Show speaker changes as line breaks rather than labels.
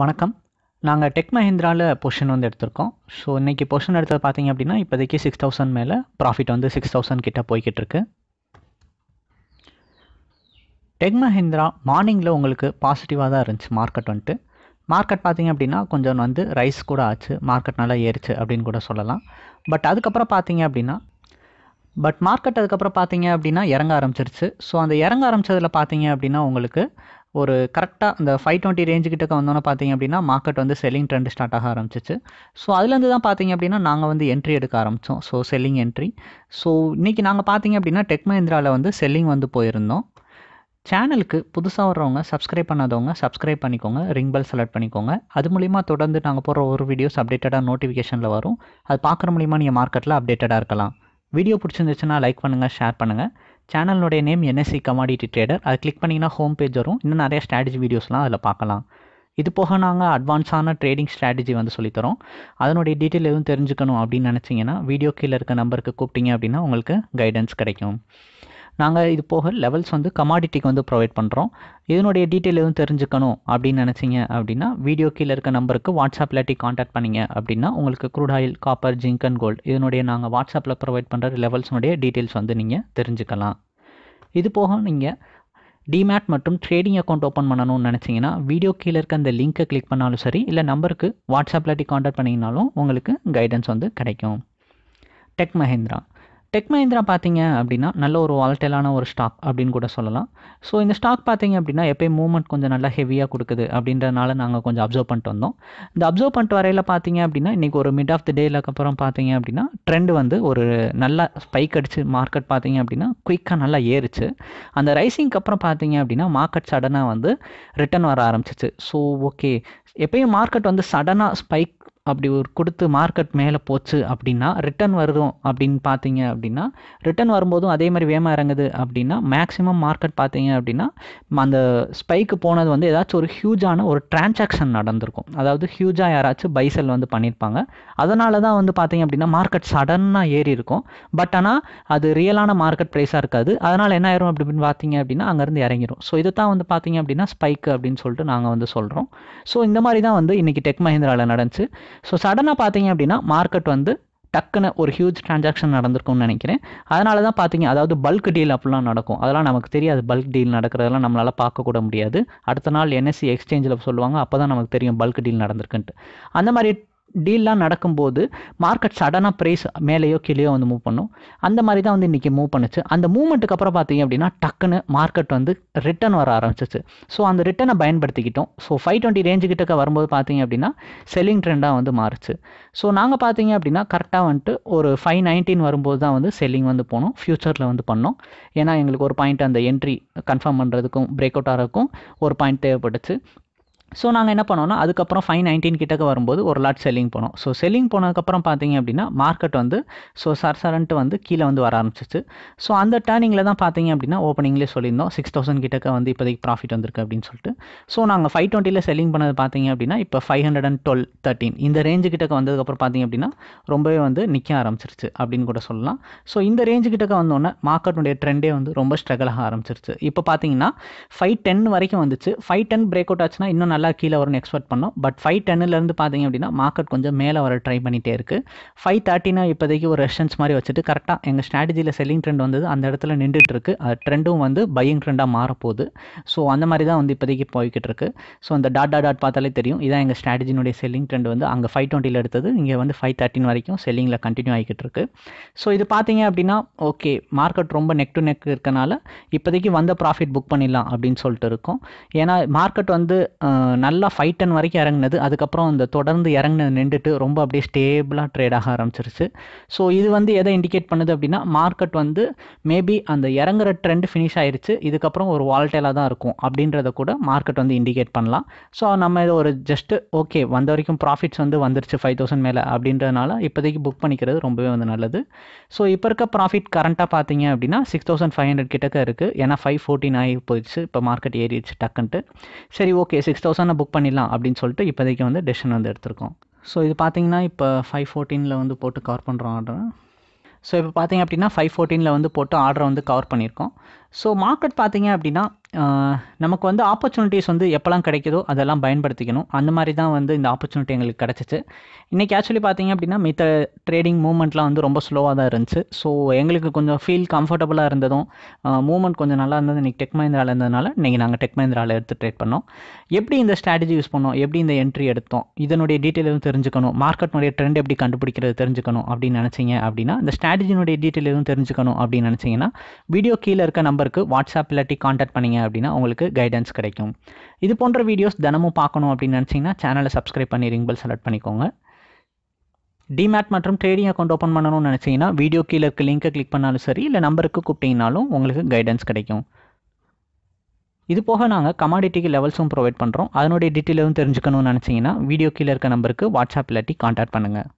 வணக்கம் நாங்கள் tech மஹிந்திராவில் position வந்து எடுத்திருக்கோம் ஸோ இன்றைக்கி பொஷன் எடுத்தது பார்த்தீங்க அப்படின்னா இப்போதைக்கு சிக்ஸ் தௌசண்ட் மேலே ப்ராஃபிட் வந்து சிக்ஸ் தௌசண்ட் கிட்டே போய்கிட்டு இருக்கு டெக் மஹிந்திரா மார்னிங்கில் உங்களுக்கு பாசிட்டிவாக தான் இருந்துச்சு மார்க்கெட் வந்துட்டு மார்க்கெட் பார்த்திங்க அப்படின்னா கொஞ்சம் வந்து ரைஸ் கூட ஆச்சு மார்க்கெட் நல்லா ஏறிச்சு அப்படின்னு கூட சொல்லலாம் பட் அதுக்கப்புறம் பார்த்தீங்க அப்படின்னா பட் மார்க்கெட் அதுக்கப்புறம் பார்த்தீங்க அப்படின்னா இறங்க ஆரம்பிச்சிருச்சு ஸோ அந்த இறங்க ஆரம்பித்ததில் பார்த்தீங்க அப்படின்னா உங்களுக்கு ஒரு கரெக்டாக அந்த ஃபைவ் டுவெண்ட்டி ரேஞ்சு கிட்டக்க வந்தோன்னே பார்த்தீங்க அப்படின்னா மார்க்கெட் வந்து செல்லிங் ட்ரெண்ட் ஸ்டார்ட் ஆக ஆரம்பிச்சிச்சு ஸோ அதுலேருந்து தான் பார்த்தீங்க அப்படின்னா நாங்கள் வந்து என்ட்ரி எடுக்க ஆரம்பித்தோம் ஸோ செல்லிங் என்ட்ரி ஸோ இன்றைக்கி நாங்கள் பார்த்தீங்க அப்படின்னா டெக் மஹிந்திராவில் வந்து செல்லிங் வந்து போயிருந்தோம் சேனலுக்கு புதுசாக வர்றவங்க சப்ஸ்கிரைப் பண்ணாதவங்க சப்ஸ்கிரைப் பண்ணிக்கோங்க ரிங் பெல் செலக்ட் பண்ணிக்கோங்க அது மூலிமா தொடர்ந்து நாங்கள் போகிற ஒரு வீடியோஸ் அப்டேட்டடாக நோட்டிஃபிகேஷனில் வரும் அது பார்க்குற மூலிமா நீங்கள் மார்க்கெட்டில் அப்டேட்டடாக இருக்கலாம் வீடியோ பிடிச்சிருந்துச்சுன்னா லைக் பண்ணுங்கள் ஷேர் பண்ணுங்கள் சேனலுடைய நேம் என்எஸ்சி கமாடிட்டி ட்ரேடர் அதை கிளிக் பண்ணிங்கன்னா ஹோம் பேஜ் வரும் இன்னும் நிறைய ஸ்ட்ராட்டஜி வீடியோஸ்லாம் அதில் பார்க்கலாம் இது போக நாங்கள் அட்வான்ஸான ட்ரேடிங் ஸ்ட்ராட்டஜி வந்து சொல்லித்தரோம் அதனுடைய டீட்டெயில் எதுவும் தெரிஞ்சுக்கணும் அப்படின்னு நினச்சிங்கன்னா வீடியோ கீழே இருக்க நம்பருக்கு கூப்பிட்டீங்க அப்படின்னா உங்களுக்கு கைடன்ஸ் கிடைக்கும் நாங்கள் இது போக லெவல்ஸ் வந்து கமாடிட்டிக்கு வந்து ப்ரொவைட் பண்ணுறோம் இதனுடைய டீட்டெயில் எதுவும் தெரிஞ்சுக்கணும் அப்படின்னு நினச்சிங்க அப்படின்னா வீடியோ கீழே இருக்க நம்பருக்கு வாட்ஸ்அப் இல்லாட்டி காண்டாக்ட் பண்ணிங்க அப்படின்னா உங்களுக்கு crude oil copper zinc and gold இதனுடைய நாங்கள் வாட்ஸ்அப்பில் ப்ரொவைட் பண்ணுற லெவல்ஸ்னுடைய டீட்டெயில்ஸ் வந்து நீங்கள் தெரிஞ்சுக்கலாம் இது போக நீங்கள் டிமேட் மற்றும் ட்ரேடிங் அக்கௌண்ட் ஓப்பன் பண்ணணும்னு நினச்சிங்கன்னா வீடியோ கீழே இருக்க அந்த லிங்க்கை கிளிக் பண்ணாலும் சரி இல்லை நம்பருக்கு வாட்ஸ்அப்பில் காண்டாக்ட் பண்ணிங்கனாலும் உங்களுக்கு கைடன்ஸ் வந்து கிடைக்கும் டெக் மஹேந்திரா டெக் மஹிந்திரா பார்த்தீங்க அப்படின்னா நல்ல ஒரு வால்டைலான ஒரு ஸ்டாக் அப்படின்னு கூட சொல்லலாம் ஸோ இந்த ஸ்டாக் பார்த்தீங்க அப்படின்னா எப்போயும் மூவ்மெண்ட் கொஞ்சம் நல்லா ஹெவியாக கொடுக்குது அப்படின்றனால நாங்கள் கொஞ்சம் அப்சர்வ் பண்ணிட்டு வந்தோம் இந்த அப்சர்வ் பண்ணிட்டு வரையில் பார்த்தீங்க அப்படின்னா இன்றைக்கி ஒரு மிட் ஆஃப் த டேலுக்கு அப்புறம் பார்த்தீங்க அப்படின்னா ட்ரெண்ட் வந்து ஒரு நல்லா ஸ்பைக் அடிச்சு மார்க்கெட் பார்த்தீங்க அப்படின்னா குயிக்காக நல்லா ஏறிச்சு அந்த ரைசிங்க்கு அப்புறம் பார்த்தீங்க அப்படின்னா மார்க்கெட் சடனாக வந்து ரிட்டர்ன் வர ஆரம்பிச்சிச்சு ஸோ ஓகே எப்பயும் மார்க்கெட் வந்து சடனாக ஸ்பைக் அப்படி ஒரு கொடுத்து மார்க்கெட் மேலே போச்சு அப்படின்னா ரிட்டன் வருதும் அப்படின்னு பார்த்தீங்க அப்படின்னா ரிட்டன் வரும்போதும் அதே மாதிரி வேகமாக இறங்குது அப்படின்னா மேக்ஸிமம் மார்க்கெட் பார்த்தீங்க அப்படின்னா அந்த ஸ்பைக்கு போனது வந்து ஏதாச்சும் ஒரு ஹியூஜான ஒரு டிரான்சாக்ஷன் நடந்திருக்கும் அதாவது ஹியூஜாக யாராச்சும் பைசல் வந்து பண்ணியிருப்பாங்க அதனால தான் வந்து பார்த்தீங்க அப்படின்னா மார்க்கெட் சடனாக ஏறி இருக்கும் பட் ஆனால் அது ரியலான மார்க்கெட் ப்ரைஸாக இருக்காது அதனால் என்ன ஆயிரும் அப்படின்னு பார்த்தீங்க அப்படின்னா அங்கேருந்து இறங்கிடும் ஸோ இதை தான் வந்து பார்த்தீங்க அப்படின்னா ஸ்பைக்கு அப்படின்னு சொல்லிட்டு நாங்கள் வந்து சொல்கிறோம் ஸோ இந்த மாதிரி தான் வந்து இன்றைக்கி டெக் மஹிந்திராவில் நடந்துச்சு ஸோ சடனாக பார்த்தீங்க அப்படின்னா மார்க்கெட் வந்து டக்குன்னு ஒரு ஹியூஜ் ட்ரான்சாக்ஷன் நடந்திருக்கும்னு நினைக்கிறேன் அதனால தான் பார்த்தீங்க அதாவது பல்க் டீல் அப்படிலாம் நடக்கும் அதெல்லாம் நமக்கு தெரியாது பல்க் டீல் நடக்கிறதெல்லாம் நம்மளால் பார்க்கக்கூட முடியாது அடுத்த நாள் என்எஸ்சி எக்ஸ்சேஞ்சில் e சொல்லுவாங்க அப்போ தான் நமக்கு தெரியும் பல்க் டீல் நடந்திருக்குன்ட்டு அந்த மாதிரி டீல்லாம் நடக்கும்போது மார்க்கெட் சடனாக ப்ரைஸ் மேலேயோ கீழேயோ வந்து மூவ் பண்ணும் அந்த மாதிரி தான் வந்து இன்றைக்கி மூவ் பண்ணுச்சு அந்த மூவ்மெண்ட்டுக்கு அப்புறம் பார்த்தீங்க அப்படின்னா டக்குன்னு மார்க்கெட் வந்து ரிட்டர்ன் வர ஆரம்பிச்சிச்சு ஸோ அந்த ரிட்டனை பயன்படுத்திக்கிட்டோம் ஸோ ஃபைவ் டுவெண்ட்டி ரேஞ்சு கிட்டக்க வரும்போது பார்த்தீங்க அப்படின்னா செல்லிங் ட்ரெண்டாக வந்து மாறுச்சு ஸோ நாங்கள் பார்த்தீங்க அப்படின்னா கரெக்டாக வந்துட்டு ஒரு ஃபைவ் நைன்டீன் வரும்போது தான் வந்து செல்லிங் வந்து போனோம் ஃப்யூச்சரில் வந்து பண்ணோம் ஏன்னா எங்களுக்கு ஒரு பாயிண்ட் அந்த என்ட்ரி கன்ஃபார்ம் பண்ணுறதுக்கும் பிரேக் அவுட் ஆகிறதுக்கும் ஒரு பாயிண்ட் தேவைப்பட்டுச்சு ஸோ நாங்கள் என்ன பண்ணோம்னா அதுக்கப்புறம் ஃபைவ் நைன்டீன் கிட்டக்க வரும்போது ஒரு லாட் செல்லிங் போனோம் ஸோ செல்லிங் போனதுக்கப்புறம் பார்த்தீங்க அப்படின்னா மார்க்கெட் வந்து ஸோ சரசரன்ட்டு வந்து கீழே வந்து வர ஆரம்பிச்சிச்சு ஸோ அந்த டேர்னிங்கில் தான் பார்த்தீங்க அப்படின்னா ஓப்பனிங்லேயே சொல்லியிருந்தோம் சிக்ஸ் தௌசண்ட் கிட்டக்க வந்து இப்போதைக்கு ப்ராஃபிட் வந்திருக்கு அப்படின்னு சொல்லிட்டு ஸோ நாங்கள் ஃபைவ் டுவெண்ட்டியில் செல்லிங் பண்ணது பார்த்தீங்க அப்படின்னா இப்போ five hundred and twelve thirteen இந்த ரேஞ்சு கிட்டக்க வந்ததுக்கப்புறம் பார்த்தீங்க அப்படின்னா ரொம்பவே வந்து நிற்க ஆரம்பிச்சிருச்சு அப்படின்னு கூட சொல்லலாம் ஸோ இந்த ரேஞ்சு கிட்டக்க வந்தோடனே மார்க்கெட்டுடைய ட்ரெண்டே வந்து ரொம்ப ஸ்ட்ரகிள் ஆக ஆரம்பிச்சிருச்சு இப்போ பார்த்தீங்கன்னா ஃபைவ் டென் வரைக்கும் வந்துச்சு ஃபைவ் டென் பிரேக் அவுட் ஆச்சுன்னா இன்னும் நல்லா கீழே வரும்னு எக்ஸ்பெக்ட் பண்ணோம் பட் ஃபைவ் டென்னிலேருந்து பார்த்தீங்க அப்படின்னா மார்க்கெட் கொஞ்சம் மேலே வர ட்ரை பண்ணிகிட்டே இருக்குது ஃபைவ் தேர்ட்டினா இப்போதைக்கு ஒரு ரெஷன்ஸ் மாதிரி வச்சுட்டு கரெக்டாக எங்கள் ஸ்ட்ராட்டஜியில் செல்லிங் ட்ரெண்ட் வந்தது அந்த இடத்துல நின்றுட்டு இருக்கு ட்ரெண்டும் வந்து பையிங் ட்ரெண்டாக மாறப்போகுது ஸோ அந்த மாதிரி தான் வந்து இப்போதைக்கு போய்கிட்டு இருக்கு ஸோ அந்த டாட் டாட் டாட் பார்த்தாலே தெரியும் இதான் எங்கள் ஸ்ட்ராட்டஜினுடைய செல்லிங் ட்ரெண்ட் வந்து அங்கே ஃபைவ் டுவெண்ட்டியில் எடுத்தது இங்கே வந்து ஃபைவ் தேர்ட்டின் வரைக்கும் செல்லிங்கில் கண்டினியூ ஆகிட்டு இருக்கு ஸோ இது பார்த்தீங்க அப்படின்னா ஓகே மார்க்கெட் ரொம்ப நெக் டு நெக் இருக்கனால இப்போதைக்கு வந்த ப்ராஃபிட் புக் பண்ணிடலாம் அப்படின்னு சொல்லிட்டு இருக்கும் ஏன்னா மார்க்கெட் வந்து நல்லா ஃபைவ் டென் வரைக்கும் இறங்கினது அதுக்கப்புறம் அந்த தொடர்ந்து இறங்கினது நின்றுட்டு ரொம்ப அப்படியே ஸ்டேபிளாக ட்ரேட் ஆக ஆரம்பிச்சிருச்சு ஸோ இது வந்து எதை இண்டிகேட் பண்ணுது அப்படின்னா மார்க்கெட் வந்து மேபி அந்த இறங்குற ட்ரெண்ட் ஃபினிஷ் ஆயிடுச்சு இதுக்கப்புறம் ஒரு வால்டேலாக தான் இருக்கும் அப்படின்றத கூட மார்க்கெட் வந்து இண்டிகேட் பண்ணலாம் ஸோ நம்ம இதை ஒரு ஜஸ்ட்டு ஓகே வந்த வரைக்கும் ப்ராஃபிட்ஸ் வந்து வந்துருச்சு ஃபைவ் தௌசண்ட் மேலே அப்படின்றதுனால இப்போதைக்கு புக் பண்ணிக்கிறது ரொம்பவே வந்து நல்லது ஸோ இப்போ இருக்க ப்ராஃபிட் கரண்ட்டாக பார்த்தீங்க அப்படின்னா சிக்ஸ் தௌசண்ட் ஃபைவ் ஹண்ட்ரட் கிட்டக்க இருக்குது ஏன்னா ஃபைவ் ஃபோர்ட்டின் ஆகி போயிடுச்சு இப்போ மார்க்கெட் ஏறிடுச்சு டக்குன்ட்டு சரி ஓகே சிக்ஸ் தௌசண்ட் தௌசண்டை புக் பண்ணிடலாம் அப்படின்னு சொல்லிட்டு இப்போதைக்கு வந்து டெசிஷன் வந்து எடுத்திருக்கோம் ஸோ இது பார்த்தீங்கன்னா இப்போ ஃபைவ் ஃபோர்டீனில் வந்து போட்டு கவர் பண்ணுறோம் ஆர்டர் ஸோ இப்போ பார்த்தீங்க அப்படின்னா ஃபைவ் ஃபோர்டீனில் வந்து போட்டு ஆர்டரை வந்து கவர் பண்ணியிருக்கோம் ஸோ மார்க்கெட் பார்த்தீங்க அப்படின்னா நமக்கு வந்து ஆப்பர்ச்சுனிட்டிஸ் வந்து எப்போல்லாம் கிடைக்குதோ அதெல்லாம் பயன்படுத்திக்கணும் அந்த மாதிரி தான் வந்து இந்த ஆப்பர்ச்சுனிட்டி எங்களுக்கு கிடச்சிச்சு இன்றைக்கி ஆக்சுவலி பார்த்தீங்க அப்படின்னா மித்த ட்ரேடிங் மூமெண்ட்லாம் வந்து ரொம்ப ஸ்லோவாக தான் இருந்துச்சு ஸோ எங்களுக்கு கொஞ்சம் ஃபீல் கம்ஃபர்டபுளாக இருந்ததும் மூமெண்ட் கொஞ்சம் நல்லா இருந்தது இன்றைக்கி டெக் மஹிந்திராவில் இருந்ததுனால இன்றைக்கி நாங்கள் டெக் மஹிந்திராவில் எடுத்து ட்ரேட் பண்ணோம் எப்படி இந்த ஸ்ட்ராட்டஜி யூஸ் பண்ணோம் எப்படி இந்த என்ட்ரி எடுத்தோம் இதனுடைய டீட்டெயில் எதுவும் தெரிஞ்சுக்கணும் மார்க்கெட்னுடைய ட்ரெண்ட் எப்படி கண்டுபிடிக்கிறது தெரிஞ்சுக்கணும் அப்படின்னு நினச்சிங்க அப்படின்னா இந்த ஸ்ட்ராட்டஜினுடைய டீட்டெயில் எதுவும் தெரிஞ்சுக்கணும் அப்படின்னு நினச்சிங்கன்னா வீடியோ கீழே இருக்க நம்பர் நம்பருக்கு வாட்ஸ்அப் இல்லாட்டி காண்டாக்ட் பண்ணிங்க அப்படின்னா உங்களுக்கு கைடன்ஸ் கிடைக்கும் இது போன்ற வீடியோஸ் தினமும் பார்க்கணும் அப்படின்னு நினச்சிங்கன்னா சேனலை சப்ஸ்கிரைப் பண்ணி ரிங்பல் செலக்ட் பண்ணிக்கோங்க டிமேட் மற்றும் ட்ரேடிங் அக்கௌண்ட் ஓப்பன் பண்ணணும்னு நினச்சிங்கன்னா வீடியோ கீழே இருக்க லிங்க்கை கிளிக் பண்ணாலும் சரி இல்லை நம்பருக்கு கூப்பிட்டிங்கனாலும் உங்களுக்கு கைடன்ஸ் கிடைக்கும் இது போக நாங்கள் கமாடிட்டிக்கு லெவல்ஸும் ப்ரொவைட் பண்ணுறோம் அதனுடைய டீட்டெயிலும் தெரிஞ்சுக்கணும்னு நினச்சிங்கன்னா வீடியோ கீழே இருக்க நம்பருக்கு வாட்ஸ்அப் இல்லாட்டி காண்டாக்ட் பண்ணுங்கள்